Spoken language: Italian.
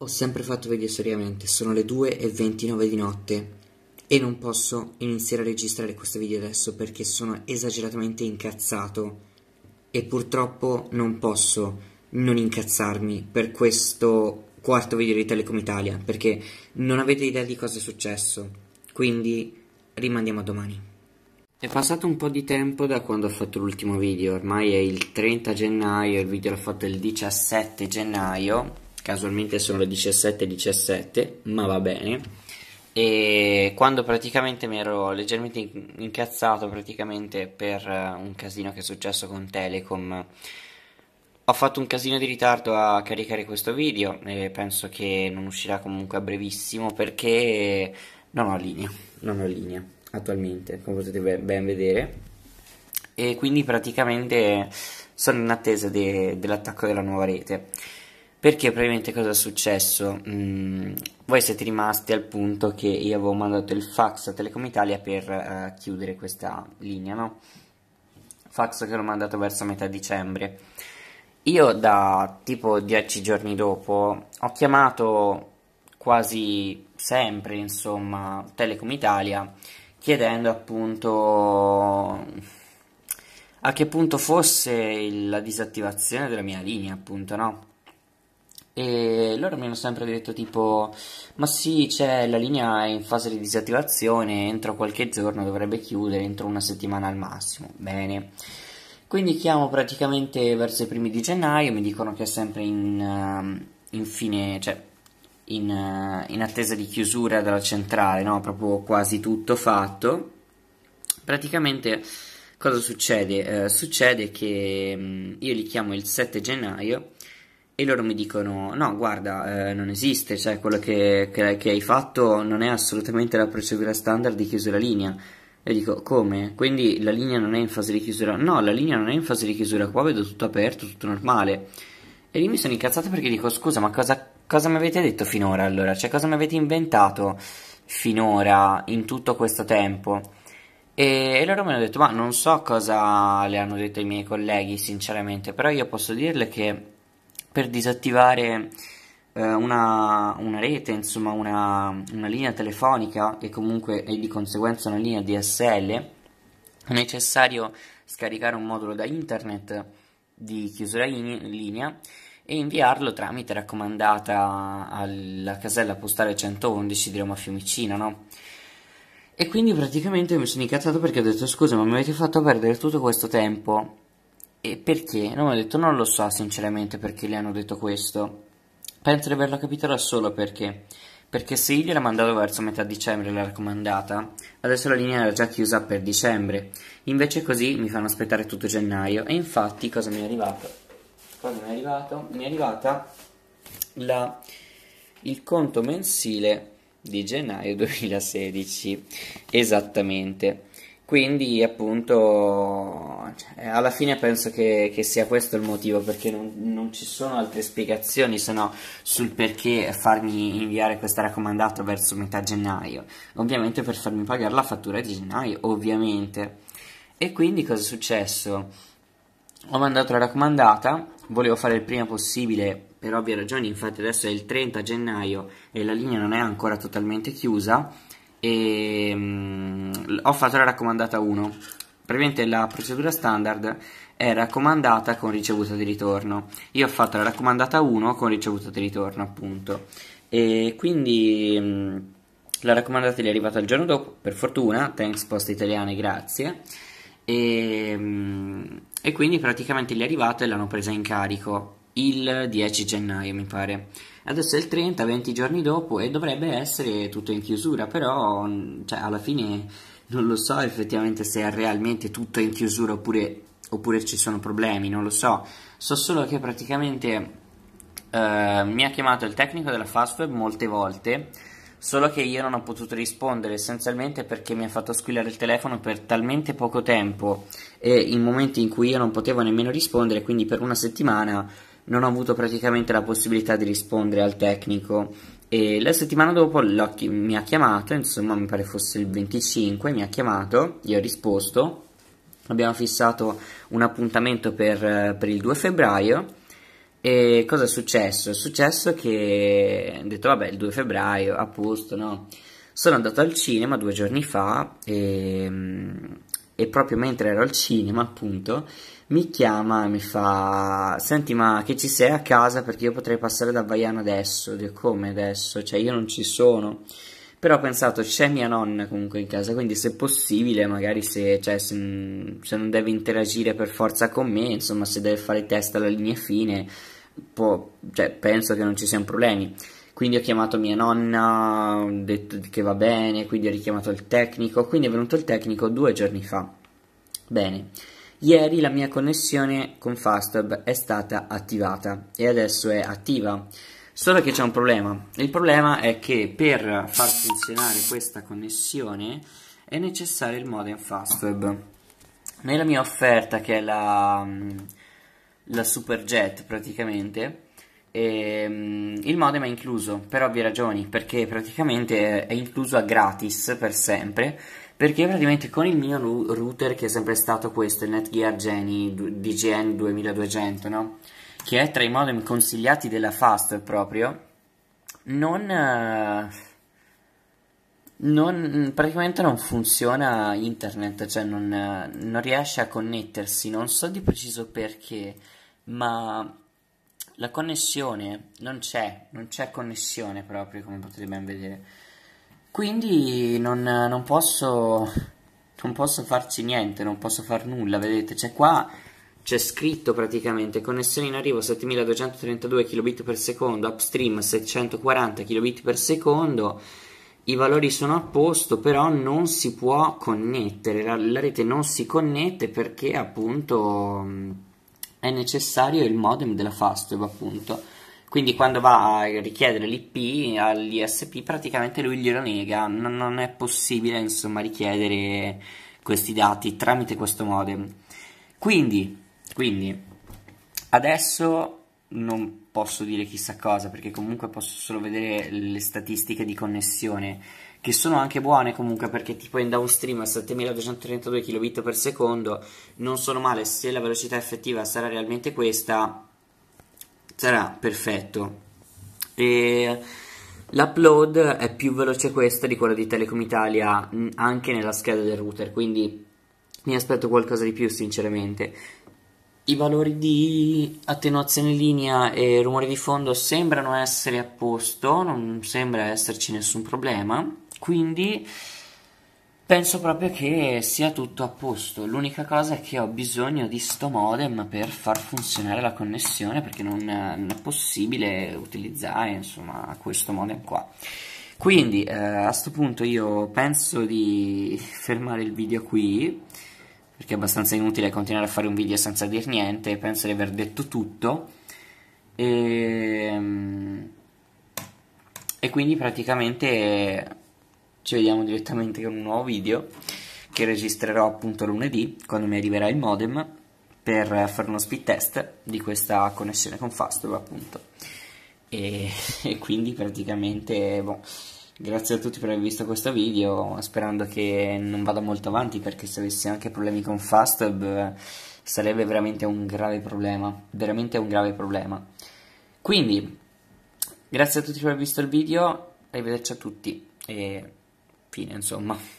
Ho sempre fatto video seriamente, sono le 2.29 di notte e non posso iniziare a registrare questo video adesso perché sono esageratamente incazzato e purtroppo non posso non incazzarmi per questo quarto video di Telecom Italia perché non avete idea di cosa è successo, quindi rimandiamo a domani. È passato un po' di tempo da quando ho fatto l'ultimo video, ormai è il 30 gennaio, il video l'ho fatto il 17 gennaio casualmente sono le 17.17 17, ma va bene e quando praticamente mi ero leggermente incazzato praticamente per eh, un casino che è successo con Telecom ho fatto un casino di ritardo a caricare questo video e penso che non uscirà comunque a brevissimo perché non ho linea, non ho linea attualmente come potete ben vedere e quindi praticamente sono in attesa de dell'attacco della nuova rete perché probabilmente cosa è successo? Mm, voi siete rimasti al punto che io avevo mandato il fax a Telecom Italia per eh, chiudere questa linea, no? Fax che l'ho mandato verso metà dicembre. Io da tipo dieci giorni dopo ho chiamato quasi sempre, insomma, Telecom Italia chiedendo appunto a che punto fosse la disattivazione della mia linea, appunto, no? e loro mi hanno sempre detto tipo ma sì c'è cioè, la linea è in fase di disattivazione entro qualche giorno dovrebbe chiudere entro una settimana al massimo bene quindi chiamo praticamente verso i primi di gennaio mi dicono che è sempre in, ehm, in fine cioè in, eh, in, attesa di chiusura della centrale no? proprio quasi tutto fatto praticamente cosa succede? Eh, succede che mm, io li chiamo il 7 gennaio e loro mi dicono: No, guarda, eh, non esiste, cioè quello che, che, che, hai fatto non è assolutamente la procedura standard di chiusura linea. E dico: Come? Quindi la linea non è in fase di chiusura? No, la linea non è in fase di chiusura, qua vedo tutto aperto, tutto normale. E lì mi sono incazzato perché dico: Scusa, ma cosa, cosa mi avete detto finora allora? Cioè, cosa mi avete inventato finora in tutto questo tempo? E, loro mi hanno detto: Ma non so cosa le hanno detto i miei colleghi, sinceramente, però io posso dirle che per disattivare eh, una, una, rete, insomma una, una, linea telefonica e comunque e di conseguenza una linea DSL, è necessario scaricare un modulo da internet di chiusura in linea e inviarlo tramite raccomandata alla casella postale 111 di Roma Fiumicino, no? E quindi praticamente mi sono incazzato perché ho detto scusa ma mi avete fatto perdere tutto questo tempo e perché? Non mi detto, non lo so sinceramente perché le hanno detto questo. Penso di averlo capito da solo perché. Perché se io gliel'ho mandato verso metà dicembre la raccomandata, adesso la linea era già chiusa per dicembre. Invece così mi fanno aspettare tutto gennaio. E infatti cosa mi è arrivato? Cosa mi è arrivato? Mi è arrivata la, il conto mensile di gennaio 2016. Esattamente. Quindi appunto cioè, alla fine penso che, che sia questo il motivo perché non, non, ci sono altre spiegazioni se no sul perché farmi inviare questa raccomandata verso metà gennaio. Ovviamente per farmi pagare la fattura di gennaio, ovviamente. E quindi cosa è successo? Ho mandato la raccomandata, volevo fare il prima possibile per ovvie ragioni, infatti adesso è il 30 gennaio e la linea non è ancora totalmente chiusa e mh, mm, ho fatto la raccomandata 1. Praticamente la procedura standard è raccomandata con ricevuta di ritorno. Io ho fatto la raccomandata 1 con ricevuta di ritorno, appunto. E quindi mh, mm, la raccomandata gli è arrivata il giorno dopo, per fortuna, thanks post Italiane, grazie. E, mh, mm, e quindi praticamente gli è arrivata e l'hanno presa in carico il 10 gennaio, mi pare. Adesso è il 30, 20 giorni dopo e dovrebbe essere tutto in chiusura, però mm, cioè, alla fine non lo so effettivamente se è realmente tutto in chiusura oppure, oppure ci sono problemi, non lo so. So solo che praticamente Uh, mi ha chiamato il tecnico della Fastweb molte volte, solo che io non ho potuto rispondere essenzialmente perché mi ha fatto squillare il telefono per talmente poco tempo e in momenti in cui io non potevo nemmeno rispondere, quindi per una settimana non ho avuto praticamente la possibilità di rispondere al tecnico e la settimana dopo chi- mi ha chiamato, insomma mi pare fosse il 25, mi ha chiamato, gli ho risposto, abbiamo fissato un appuntamento per, per il 2 febbraio e cosa è successo? È successo che ho detto vabbè il 2 febbraio a posto no? Sono andato al cinema due giorni fa e e proprio mentre ero al cinema, appunto, mi chiama e mi fa: Senti, ma che ci sei a casa? Perché io potrei passare da Vaiano adesso. Dico, come adesso? Cioè, io non ci sono. Però ho pensato, c'è mia nonna comunque in casa, quindi se possibile, magari se, cioè, se, se non deve interagire per forza con me, insomma, se deve fare testa alla linea fine, può, cioè, penso che non ci siano problemi quindi ho chiamato mia nonna, ho detto che va bene, quindi ho richiamato il tecnico, quindi è venuto il tecnico due giorni fa. Bene, ieri la mia connessione con FastHub è stata attivata e adesso è attiva, solo che c'è un problema. Il problema è che per far funzionare questa connessione è necessario il modem FastHub. Nella mia offerta, che è la, la Superjet praticamente, Ehm, il modem è incluso per ovvie ragioni, perché praticamente è incluso a gratis per sempre. Perché praticamente con il mio router, che è sempre stato questo, il Netgear Geni DGN 2200, no? che è tra i modem consigliati della Fast proprio, non. Eh, non, praticamente non funziona internet, cioè non, non riesce a connettersi, non so di preciso perché, ma la connessione non c'è, non c'è connessione proprio come potete ben vedere. Quindi non, non posso non posso farci niente, non posso far nulla, vedete, c'è qua c'è scritto praticamente connessione in arrivo 7232 kbps, upstream 640 kbps, i valori sono a posto, però non si può connettere, la, la rete non si connette perché appunto è necessario il modem della Fastweb appunto quindi quando va a richiedere l'IP all'ISP praticamente lui glielo nega non, non è possibile insomma richiedere questi dati tramite questo modem quindi, quindi adesso non posso dire chissà cosa perché comunque posso solo vedere le statistiche di connessione che sono anche buone comunque perché tipo in downstream a 7232 kbps non sono male se la velocità effettiva sarà realmente questa sarà perfetto e l'upload è più veloce questa di quella di Telecom Italia anche nella scheda del router quindi mi aspetto qualcosa di più sinceramente i valori di attenuazione linea e rumore di fondo sembrano essere a posto, non sembra esserci nessun problema. Quindi penso proprio che sia tutto a posto. L'unica cosa è che ho bisogno di sto modem per far funzionare la connessione perché non, non è possibile utilizzare insomma, questo modem qua. Quindi eh, a questo punto io penso di fermare il video qui perché è abbastanza inutile continuare a fare un video senza dir niente, penso di aver detto tutto. E, ehm, e quindi praticamente ci vediamo direttamente con un nuovo video che registrerò appunto lunedì quando mi arriverà il modem per fare uno speed test di questa connessione con Fastweb appunto e, e quindi praticamente boh, grazie a tutti per aver visto questo video sperando che non vada molto avanti perché se avessi anche problemi con Fastweb sarebbe veramente un grave problema veramente un grave problema quindi grazie a tutti per aver visto il video arrivederci a tutti e fine, insomma.